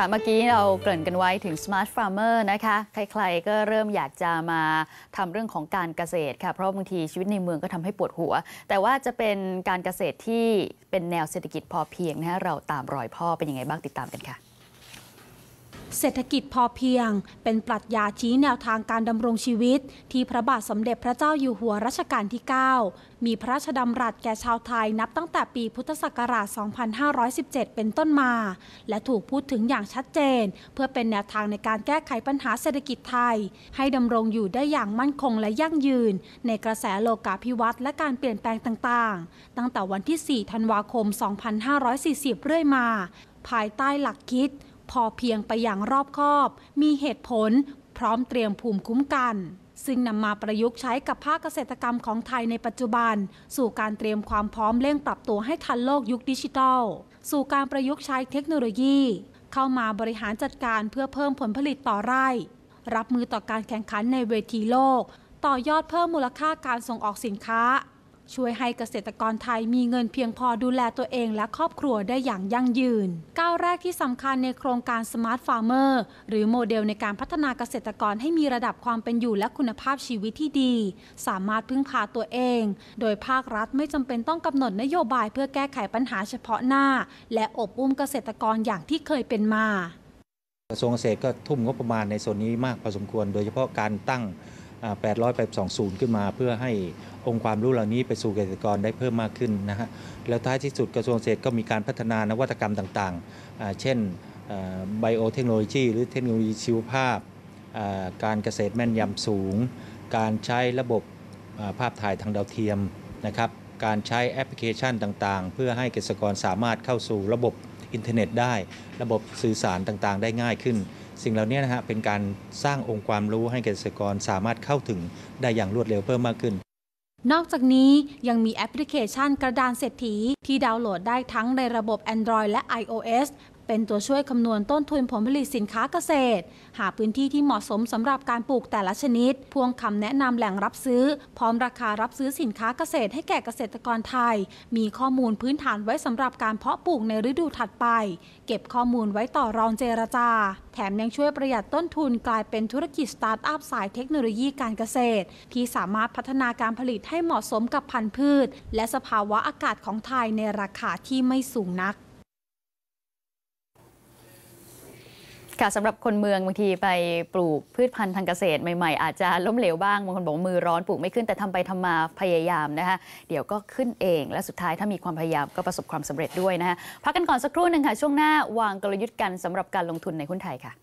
ค่ะเมื่อกี้เราเกริ่นกันไว้ถึง Smart Farmer นะคะ ใครๆ ก็เริ่มอยากจะมาทำเรื่องของการเกษตรค่ะเพราะบางทีชีวิตในเมืองก็ทำให้ปวดหัว แต่ว่าจะเป็นการเกษตรที่เป็นแนวเศรษฐกิจพอเพียงนะะเราตามรอยพ่อเป็นยังไงบ้างติดตามกันค่ะเศรษฐกิจพอเพียงเป็นปรัชญาชี้แนวทางการดำรงชีวิต ที่พระบาทสมเด็จพระเจ้าอยู่หัวรัชกาลที่ 9 มีพระราชดำรัสแก่ชาวไทยนับตั้งแต่ปีพุทธศักราช 2517 เป็นต้นมา และถูกพูดถึงอย่างชัดเจน เพื่อเป็นแนวทางในการแก้ไขปัญหาเศรษฐกิจไทย ให้ดำรงอยู่ได้อย่างมั่นคงและยั่งยืน ในกระแสโลกาภิวัตน์และการเปลี่ยนแปลงต่างๆ ตั้งแต่วันที่ 4 ธันวาคม 2540 เรื่อยมา ภายใต้หลักคิดพอเพียงไปอย่างรอบคอบ มีเหตุผล พร้อมเตรียมภูมิคุ้มกัน ซึ่งนำมาประยุกต์ใช้กับภาคเกษตรกรรมของไทยในปัจจุบัน สู่การเตรียมความพร้อมเร่งปรับตัวให้ทันโลกยุคดิจิทัลสู่การประยุกต์ใช้เทคโนโลยี เข้ามาบริหารจัดการเพื่อเพิ่มผลผลิตต่อไร่ รับมือต่อการแข่งขันในเวทีโลก ต่อยอดเพิ่มมูลค่าการส่งออกสินค้าช่วยให้เกษตรกรไทยมีเงินเพียงพอดูแลตัวเองและครอบครัวได้อย่างยั่งยืน ก้าวแรกที่สำคัญในโครงการ Smart Farmer หรือโมเดลในการพัฒนาเกษตรกรให้มีระดับความเป็นอยู่และคุณภาพชีวิตที่ดี สามารถพึ่งพาตัวเอง โดยภาครัฐไม่จำเป็นต้องกำหนดนโยบายเพื่อแก้ไขปัญหาเฉพาะหน้า และอบอุ้มเกษตรกรอย่างที่เคยเป็นมากระทรวงเกษตรก็ทุ่มงบประมาณในส่วนนี้มากพอสมควรโดยเฉพาะการตั้ง8 0 0ป2 0 ขึ้นมาเพื่อให้องค์ความรู้เหล่านี้ไปสู่เกษตรกรได้เพิ่มมากขึ้นนะฮะแล้วท้ายที่สุดกระทรวงเกษตรก็มีการพัฒนานวัตกรรมต่างๆ เช่นไบโอเทคโนโลยีหรือเทคโนโลยีชีวภาพ การเกษตรแม่นยำสูง การใช้ระบบภาพถ่ายทางดาวเทียมนะครับการใช้แอปพลิเคชันต่างๆ เพื่อให้เกษตรกรสามารถเข้าสู่ระบบอินเทอร์เน็ตได้ ระบบสื่อสารต่างๆ ได้ง่ายขึ้น สิ่งเหล่านี้นะฮะ เป็นการสร้างองค์ความรู้ให้เกษตรกรสามารถเข้าถึงได้อย่างรวดเร็วเพิ่มมากขึ้น นอกจากนี้ยังมีแอปพลิเคชันกระดานเศรษฐีที่ดาวน์โหลดได้ทั้งในระบบ Android และ iOS เป็นตัวช่วยคำนวณต้นทุนผลผลิตสินค้าเกษตร หาพื้นที่ที่เหมาะสมสำหรับการปลูกแต่ละชนิด พ่วงคำแนะนำแหล่งรับซื้อ พร้อมราคารับซื้อสินค้าเกษตรให้แก่เกษตรกรไทย มีข้อมูลพื้นฐานไว้สำหรับการเพาะปลูกในฤดูถัดไป เก็บข้อมูลไว้ต่อรองเจรจา แถมยังช่วยประหยัดต้นทุน กลายเป็นธุรกิจสตาร์ทอัพสายเทคโนโลยีการเกษตรที่สามารถพัฒนาการผลิตให้เหมาะสมกับพันธุ์พืช และสภาวะอากาศของไทยในราคาที่ไม่สูงนักค่ะสำหรับคนเมืองบางทีไปปลูกพืชพันธุ์ทางเกษตรใหม่ๆอาจจะล้มเหลวบ้างบางคนบอกมือร้อนปลูกไม่ขึ้น แต่ทำไปทำมาพยายามนะคะเดี๋ยวก็ขึ้นเอง และสุดท้ายถ้ามีความพยายามก็ประสบความสำเร็จด้วยนะคะพักกันก่อนสักครู่หนึ่งค่ะ ช่วงหน้าวางกลยุทธ์กันสำหรับการลงทุนในหุ้นไทยค่ะ